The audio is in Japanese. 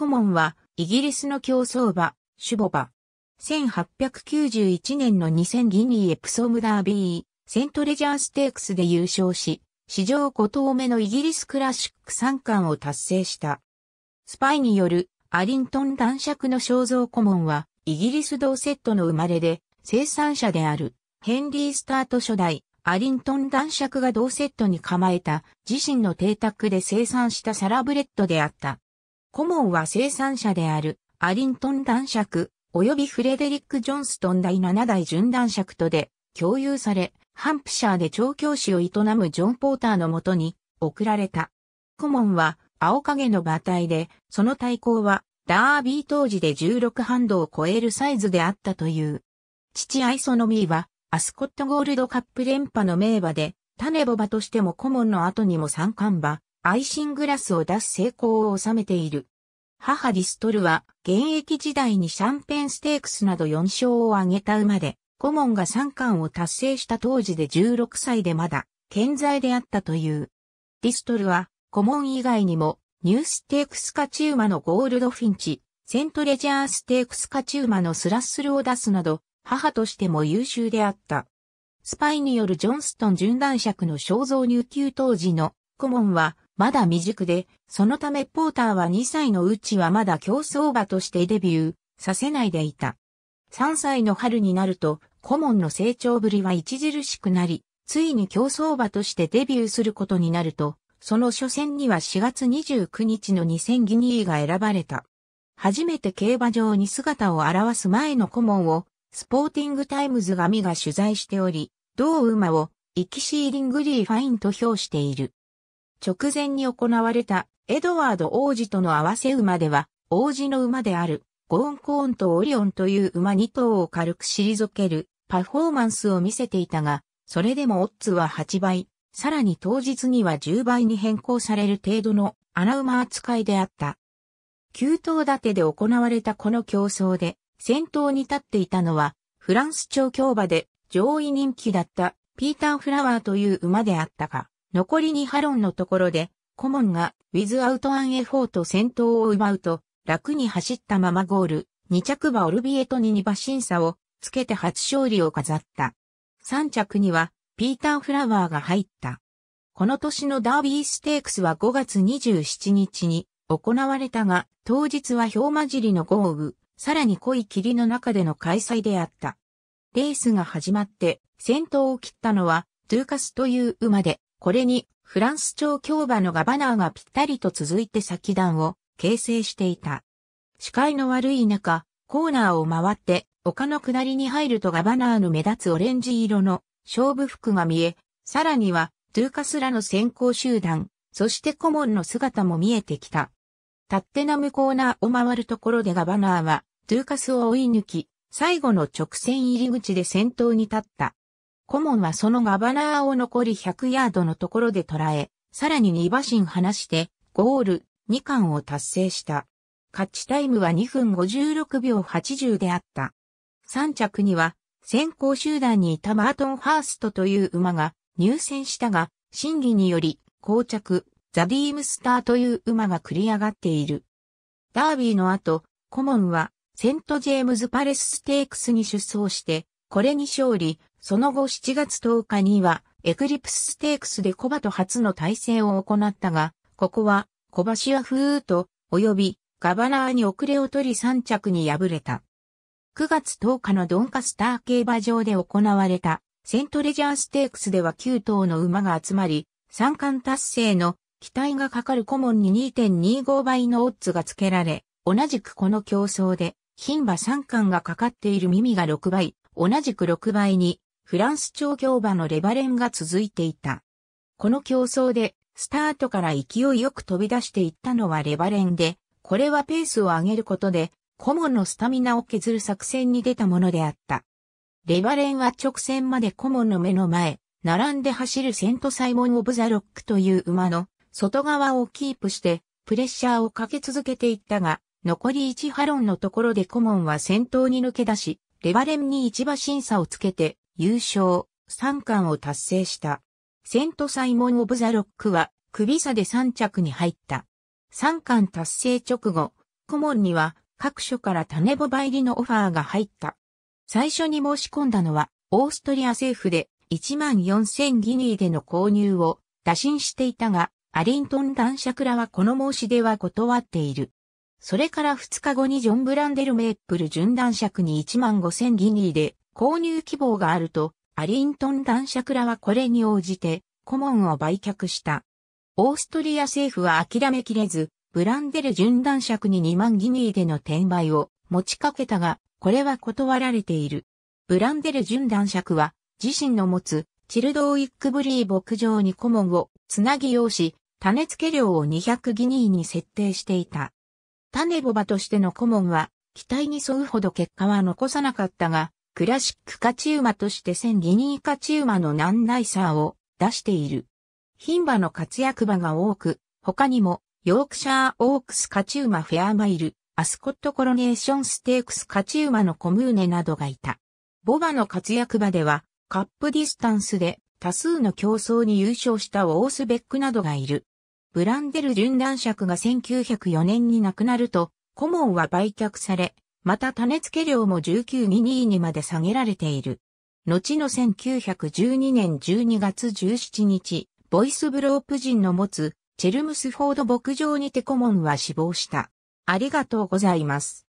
顧問は、イギリスの競走馬、シュボバ。1891年の2000ギニーエプソムダービー、セントレジャーステークスで優勝し、史上5頭目のイギリスクラシック3冠を達成した。スパイによるアリントン男爵の肖像顧問は、イギリス同セットの生まれで、生産者である、ヘンリー・スタート初代、アリントン男爵が同セットに構えた自身の邸宅で生産したサラブレッドであった。コモンは生産者であるアリントン男爵及びフレデリック・ジョンストン第7代準男爵とで共有され、ハンプシャーで調教師を営むジョン・ポーターのもとに送られた。コモンは青影の馬体で、その対抗はダービー当時で16ハンドを超えるサイズであったという。父アイソノミーはアスコットゴールドカップ連覇の名馬で、種ボ馬としてもコモンの後にも三冠馬、アイシングラスを出す成功を収めている。母ディストルは現役時代にシャンペンステークスなど4勝を挙げた馬で、顧問が3冠を達成した当時で16歳でまだ健在であったという。ディストルは顧問以外にもニューステークス勝ち馬のゴールドフィンチ、セントレジャーステークス勝ち馬のスラッスルを出すなど、母としても優秀であった。スパイによるジョンストン巡男尺の肖像入球当時の顧問はまだ未熟で、そのためポーターは2歳のうちはまだ競走馬としてデビューさせないでいた。3歳の春になると、顧問の成長ぶりは著しくなり、ついに競走馬としてデビューすることになると、その初戦には4月29日の2000ギニーが選ばれた。初めて競馬場に姿を現す前の顧問を、スポーティングタイムズみが取材しており、同馬を、イキシーリングリーファインと評している。直前に行われたエドワード王子との合わせ馬では、王子の馬であるゴーンコーンとオリオンという馬2頭を軽く退けるパフォーマンスを見せていたが、それでもオッズは8倍、さらに当日には10倍に変更される程度の穴馬扱いであった。9頭立てで行われたこの競争で、先頭に立っていたのは、フランス調教馬で上位人気だったピーター・フラワーという馬であったが、残り2ハロンのところで、コモンがウィズアウトアンエフォート先頭を奪うと、楽に走ったままゴール、2着馬オルビエトに2馬審査をつけて初勝利を飾った。3着には、ピーター・フラワーが入った。この年のダービーステークスは5月27日に行われたが、当日は氷混じりの豪雨、さらに濃い霧の中での開催であった。レースが始まって、先頭を切ったのは、トゥーカスという馬で、これに、フランス長競馬のガバナーがぴったりと続いて先段を形成していた。視界の悪い中、コーナーを回って、丘の下りに入るとガバナーの目立つオレンジ色の勝負服が見え、さらには、トゥーカスラの先行集団、そしてコモンの姿も見えてきた。立っての向コーナーを回るところでガバナーは、トゥーカスを追い抜き、最後の直線入り口で先頭に立った。コモンはそのガバナーを残り100ヤードのところで捉え、さらに2馬身離して、ゴール、2冠を達成した。勝ちタイムは2分56秒80であった。3着には、先行集団にいたマートン・ハーストという馬が入選したが、審議により、後着、ザ・ディームスターという馬が繰り上がっている。ダービーの後、コモンは、セント・ジェームズ・パレス・ステークスに出走して、これに勝利、その後7月10日には、エクリプスステークスでコバと初の体制を行ったが、ここは、コバシアフーと、及び、ガバナーに遅れを取り3着に敗れた。9月10日のドンカスター競馬場で行われた、セントレジャーステークスでは9頭の馬が集まり、三冠達成の期待がかかる顧問に2.25倍のオッズが付けられ、同じくこの競争で、牝馬三冠がかかっている耳が6倍、同じく6倍に、フランス調教馬のレバレンが続いていた。この競争で、スタートから勢いよく飛び出していったのはレバレンで、これはペースを上げることで、顧問のスタミナを削る作戦に出たものであった。レバレンは直線まで顧問の目の前、並んで走るセントサイモン・オブ・ザ・ロックという馬の外側をキープしてプレッシャーをかけ続けていったが、残り1ハロンのところで顧問は先頭に抜け出し、レバレンに一馬審査をつけて優勝、三冠を達成した。セントサイモン・オブ・ザ・ロックは、首差で三着に入った。三冠達成直後、顧問には各所から種ボバ入りのオファーが入った。最初に申し込んだのは、オーストリア政府で14,000ギニーでの購入を打診していたが、アリントン男爵らはこの申し出は断っている。それから2日後にジョン・ブランデル・メープル準男爵に15,000ギニーで購入希望があると、アリントン男爵らはこれに応じて、顧問を売却した。オーストリア政府は諦めきれず、ブランデル準男爵に2万ギニーでの転売を持ちかけたが、これは断られている。ブランデル準男爵は、自身の持つチルドウィックブリー牧場に顧問をつなぎ用し、種付け料を200ギニーに設定していた。種ボバとしての顧問は、期待に沿うほど結果は残さなかったが、クラシック勝ち馬として1000ギニー勝ち馬のナンナイサーを出している。牝馬の活躍馬が多く、他にも、ヨークシャーオークス勝ち馬フェアマイル、アスコットコロネーションステークス勝ち馬のコムーネなどがいた。ボバの活躍馬では、カップディスタンスで多数の競争に優勝したオースベックなどがいる。ブランデル・順ン男が1904年に亡くなると、コモンは売却され、また種付け量も19ギニ位にまで下げられている。後の1912年12月17日、ボイスブロープ人の持つチェルムスフォード牧場にてコモンは死亡した。ありがとうございます。